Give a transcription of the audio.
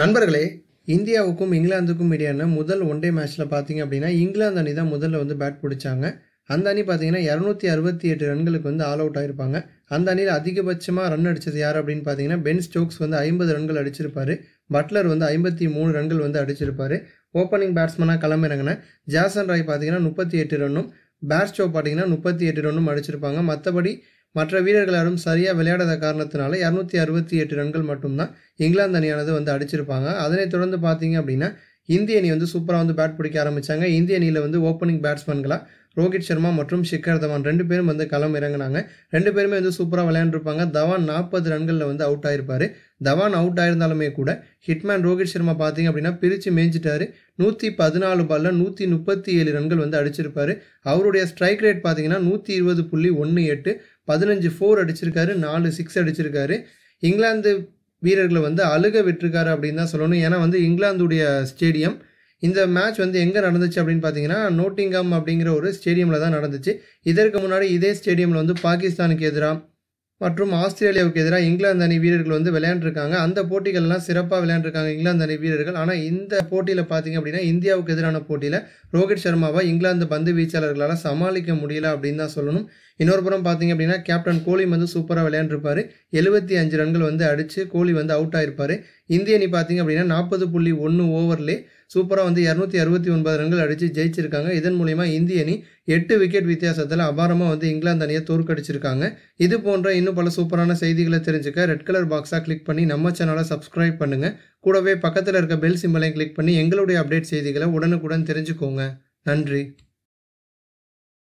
நண்பர்களே இந்தியாவுக்கும் இங்கிலாந்துக்கும் இடையான முதல் ஒன் டே மேட்ச்சில் பார்த்தீங்க அப்படின்னா இங்கிலாந்து அணி தான் முதல்ல வந்து பேட் பிடிச்சாங்க அந்த அணி பார்த்தீங்கன்னா இரநூத்தி அறுபத்தி எட்டு ரன்களுக்கு வந்து ஆல் அவுட் ஆகிருப்பாங்க அந்த அணியில் அதிகபட்சமாக ரன் அடித்தது யார் அப்படின்னு பார்த்தீங்கன்னா பென் ஸ்டோக்ஸ் வந்து ஐம்பது ரன்கள் அடிச்சிருப்பார் பட்லர் வந்து ஐம்பத்தி மூணு ரன்கள் வந்து அடிச்சிருப்பார் ஓப்பனிங் பேட்ஸ்மனாக கிளம்பிறங்கின ஜாசன் ராய் பார்த்தீங்கன்னா முப்பத்தி எட்டு ரன்னும் பேர்ஸ்டோ பார்த்தீங்கன்னா முப்பத்தி எட்டு ரன்னும் அடிச்சிருப்பாங்க மற்றபடி மற்ற வீரர்கள் யாரும் சரியாக விளையாடாத காரணத்தினால இரநூத்தி அறுபத்தி எட்டு ரன்கள் மட்டும்தான் இங்கிலாந்து அணியானது வந்து அடிச்சிருப்பாங்க அதனைத் தொடர்ந்து பார்த்தீங்க அப்படின்னா இந்திய அணி வந்து சூப்பராக வந்து பேட் பிடிக்க ஆரம்பித்தாங்க இந்திய அணியில் வந்து ஓப்பனிங் பேட்ஸ்மேன்களாக ரோஹித் சர்மா மற்றும் ஷிக்கர் தவான் ரெண்டு பேரும் வந்து களம் இறங்கினாங்க ரெண்டு பேருமே வந்து சூப்பராக விளையாண்டுருப்பாங்க தவான் நாற்பது ரன்களில் வந்து அவுட் ஆயிருப்பார் தவான் அவுட் ஆயிருந்தாலுமே கூட ஹிட்மேன் ரோஹித் சர்மா பார்த்தீங்க அப்படின்னா பிரித்து மேய்ஞ்சிட்டாரு நூற்றி பதினாலு பாலில் நூற்றி முப்பத்தி ஏழு ரன்கள் வந்து அடிச்சிருப்பார் அவருடைய ஸ்ட்ரைக் ரேட் பார்த்தீங்கன்னா நூற்றி இருபது புள்ளி ஒன்று எட்டு பதினஞ்சு ஃபோர் அடிச்சிருக்காரு நாலு சிக்ஸ் அடிச்சிருக்காரு இங்கிலாந்து வீரர்களை வந்து அழுக விட்டுருக்காரு அப்படின்னு தான் சொல்லணும் ஏன்னா வந்து இங்கிலாந்துடைய ஸ்டேடியம் இந்த மேட்ச் வந்து எங்கே நடந்துச்சு அப்படின்னு பார்த்தீங்கன்னா நோட்டிங்காம் அப்படிங்கிற ஒரு ஸ்டேடியமில் தான் நடந்துச்சு இதற்கு முன்னாடி இதே ஸ்டேடியமில் வந்து பாகிஸ்தானுக்கு எதிராக மற்றும் ஆஸ்திரேலியாவுக்கு எதிராக இங்கிலாந்து அணி வீரர்கள் வந்து விளையாண்டுருக்காங்க அந்த போட்டிகள்லாம் சிறப்பாக விளையாண்டுருக்காங்க இங்கிலாந்து அணி வீரர்கள் ஆனால் இந்த போட்டியில் பார்த்தீங்க அப்படின்னா இந்தியாவுக்கு எதிரான போட்டியில் ரோஹித் சர்மாவை இங்கிலாந்து பந்து வீச்சாளர்களால் சமாளிக்க முடியல அப்படின்னு தான் சொல்லணும் இன்னொரு புறம் பார்த்தீங்க அப்படின்னா கேப்டன் கோலி வந்து சூப்பராக விளையாண்டுருப்பார் எழுபத்தி அஞ்சு ரன்கள் வந்து அடித்து கோலி வந்து அவுட் ஆகிருப்பார் இந்திய அணி பார்த்தீங்க அப்படின்னா நாற்பது புள்ளி ஒன்று ஓவர்லேயே சூப்பராக வந்து இரநூத்தி அறுபத்தி ஒன்பது ரன்கள் அடித்து ஜெயிச்சிருக்காங்க இதன் மூலிமா இந்திய அணி எட்டு விக்கெட் வித்தியாசத்தில் அபாரமாக வந்து இங்கிலாந்து அணியை தோற்கடிச்சிருக்காங்க இது போன்ற இன்னும் பல சூப்பரான செய்திகளை தெரிஞ்சுக்க ரெட் கலர் பாக்ஸாக கிளிக் பண்ணி நம்ம சேனலை சப்ஸ்கிரைப் பண்ணுங்கள் கூடவே பக்கத்தில் இருக்க பெல் சிம்பலையும் கிளிக் பண்ணி எங்களுடைய அப்டேட் செய்திகளை உடனுக்குடன் தெரிஞ்சுக்கோங்க நன்றி